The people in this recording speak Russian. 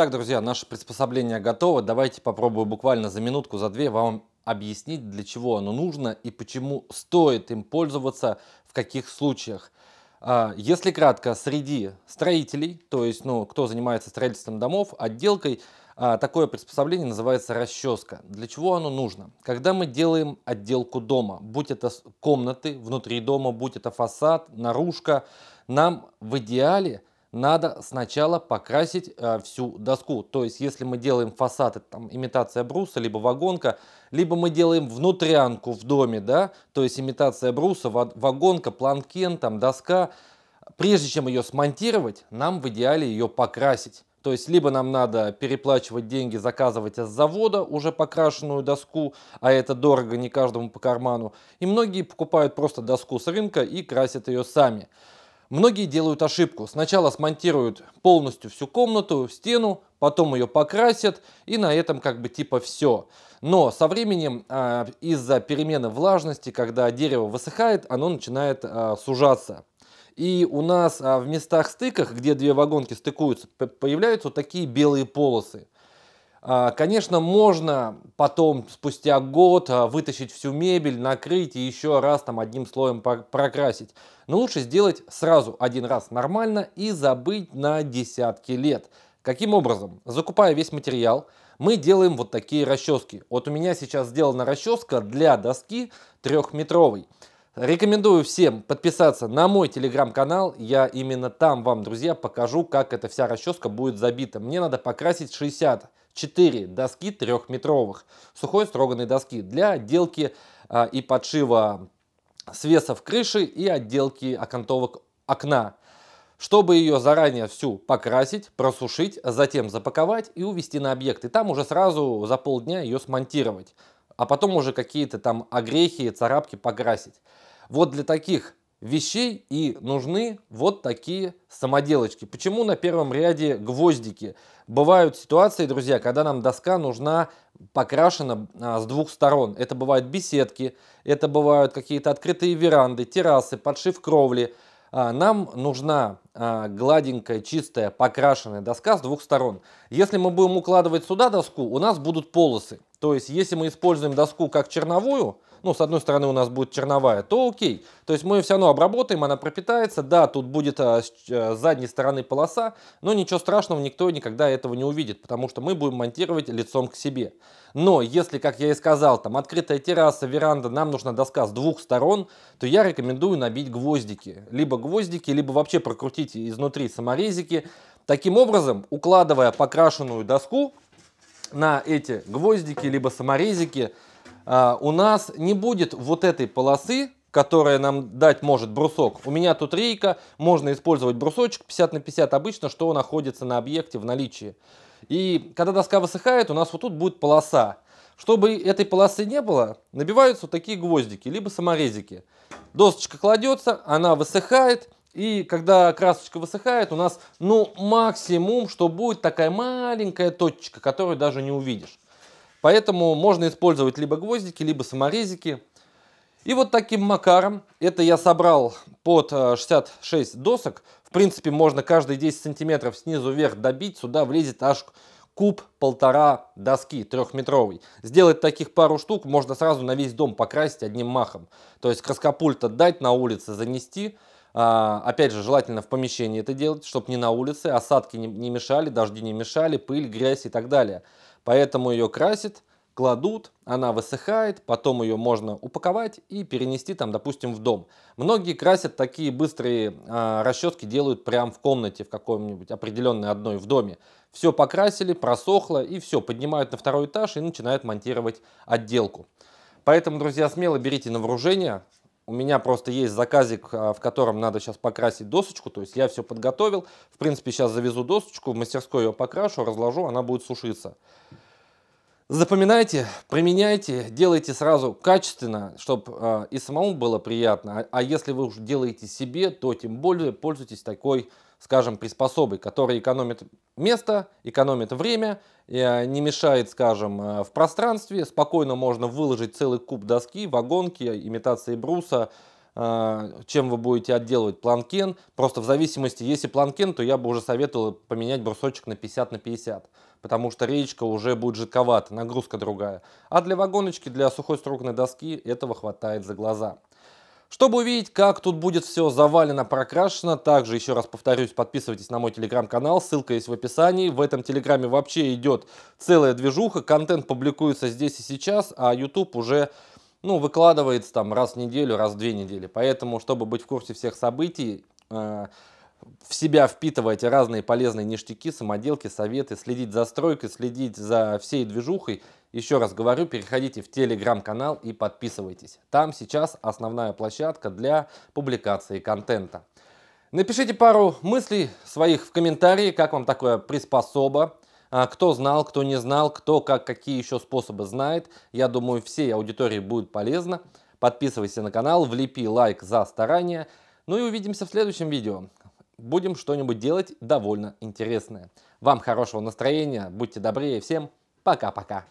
Так, друзья, наше приспособление готово. Давайте попробую буквально за минутку, за две вам объяснить, для чего оно нужно и почему стоит им пользоваться, в каких случаях. А, если кратко, среди строителей, то есть, ну, кто занимается строительством домов, отделкой, а, такое приспособление называется расческа. Для чего оно нужно? Когда мы делаем отделку дома, будь это комнаты внутри дома, будь это фасад, наружка, нам в идеале – надо сначала покрасить э, всю доску. То есть, если мы делаем фасад, это там имитация бруса, либо вагонка, либо мы делаем внутрянку в доме, да, то есть имитация бруса, вагонка, планкен, там доска. Прежде чем ее смонтировать, нам в идеале ее покрасить. То есть, либо нам надо переплачивать деньги, заказывать с завода уже покрашенную доску, а это дорого не каждому по карману. И многие покупают просто доску с рынка и красят ее сами. Многие делают ошибку. Сначала смонтируют полностью всю комнату, стену, потом ее покрасят, и на этом как бы типа все. Но со временем э, из-за перемены влажности, когда дерево высыхает, оно начинает э, сужаться. И у нас э, в местах стыках, где две вагонки стыкуются, появляются вот такие белые полосы. А, конечно, можно потом, спустя год, а, вытащить всю мебель, накрыть и еще раз там одним слоем прокрасить. Но лучше сделать сразу один раз нормально и забыть на десятки лет. Каким образом? Закупая весь материал, мы делаем вот такие расчески. Вот у меня сейчас сделана расческа для доски трехметровой. Рекомендую всем подписаться на мой телеграм-канал. Я именно там вам, друзья, покажу, как эта вся расческа будет забита. Мне надо покрасить 60 4 доски трехметровых сухой строганной доски для отделки э, и подшива свесов крыши и отделки окантовок окна. Чтобы ее заранее всю покрасить, просушить, затем запаковать и увезти на объект. И там уже сразу за полдня ее смонтировать. А потом уже какие-то там огрехи, царапки покрасить. Вот для таких вещей и нужны вот такие самоделочки. Почему на первом ряде гвоздики? Бывают ситуации, друзья, когда нам доска нужна покрашена а, с двух сторон. Это бывают беседки, это бывают какие-то открытые веранды, террасы, подшив кровли. А, нам нужна а, гладенькая, чистая, покрашенная доска с двух сторон. Если мы будем укладывать сюда доску, у нас будут полосы. То есть, если мы используем доску как черновую, ну, с одной стороны у нас будет черновая, то окей. То есть мы ее все равно обработаем, она пропитается. Да, тут будет а, с а, задней стороны полоса, но ничего страшного, никто никогда этого не увидит, потому что мы будем монтировать лицом к себе. Но если, как я и сказал, там открытая терраса, веранда, нам нужна доска с двух сторон, то я рекомендую набить гвоздики. Либо гвоздики, либо вообще прокрутить изнутри саморезики. Таким образом, укладывая покрашенную доску на эти гвоздики, либо саморезики, а, у нас не будет вот этой полосы, которая нам дать может брусок. У меня тут рейка, можно использовать брусочек 50 на 50 обычно, что находится на объекте в наличии. И когда доска высыхает, у нас вот тут будет полоса. Чтобы этой полосы не было, набиваются вот такие гвоздики, либо саморезики. Досочка кладется, она высыхает, и когда красочка высыхает, у нас ну максимум, что будет такая маленькая точечка, которую даже не увидишь. Поэтому можно использовать либо гвоздики, либо саморезики. И вот таким макаром, это я собрал под 66 э, досок, в принципе можно каждые 10 сантиметров снизу вверх добить, сюда влезет аж куб полтора доски трехметровый. Сделать таких пару штук можно сразу на весь дом покрасить одним махом. То есть краскопульт отдать на улице, занести, а, опять же, желательно в помещении это делать, чтобы не на улице, осадки не мешали, дожди не мешали, пыль, грязь и так далее. Поэтому ее красят, кладут, она высыхает, потом ее можно упаковать и перенести там, допустим, в дом. Многие красят такие быстрые а, расчески, делают прямо в комнате, в каком-нибудь определенной одной в доме. Все покрасили, просохло и все, поднимают на второй этаж и начинают монтировать отделку. Поэтому, друзья, смело берите на вооружение, у меня просто есть заказик, а, в котором надо сейчас покрасить досочку, то есть я все подготовил. В принципе, сейчас завезу досочку, в мастерской ее покрашу, разложу, она будет сушиться. Запоминайте, применяйте, делайте сразу качественно, чтобы э, а, и самому было приятно. А, а если вы уже делаете себе, то тем более пользуйтесь такой скажем, приспособы, которые экономят место, экономят время, э, не мешает, скажем, э, в пространстве. Спокойно можно выложить целый куб доски, вагонки, имитации бруса, э, чем вы будете отделывать планкен. Просто в зависимости, если планкен, то я бы уже советовал поменять брусочек на 50 на 50, потому что речка уже будет жидковата, нагрузка другая. А для вагоночки, для сухой струганной доски этого хватает за глаза. Чтобы увидеть, как тут будет все завалено, прокрашено, также, еще раз повторюсь, подписывайтесь на мой телеграм-канал, ссылка есть в описании. В этом телеграме вообще идет целая движуха, контент публикуется здесь и сейчас, а YouTube уже ну, выкладывается там раз в неделю, раз в две недели. Поэтому, чтобы быть в курсе всех событий, э в себя впитывайте разные полезные ништяки, самоделки, советы, следить за стройкой, следить за всей движухой еще раз говорю, переходите в телеграм-канал и подписывайтесь. Там сейчас основная площадка для публикации контента. Напишите пару мыслей своих в комментарии, как вам такое приспособа, а, кто знал, кто не знал, кто как, какие еще способы знает. Я думаю, всей аудитории будет полезно. Подписывайся на канал, влепи лайк за старание. Ну и увидимся в следующем видео. Будем что-нибудь делать довольно интересное. Вам хорошего настроения, будьте добрее, всем пока-пока.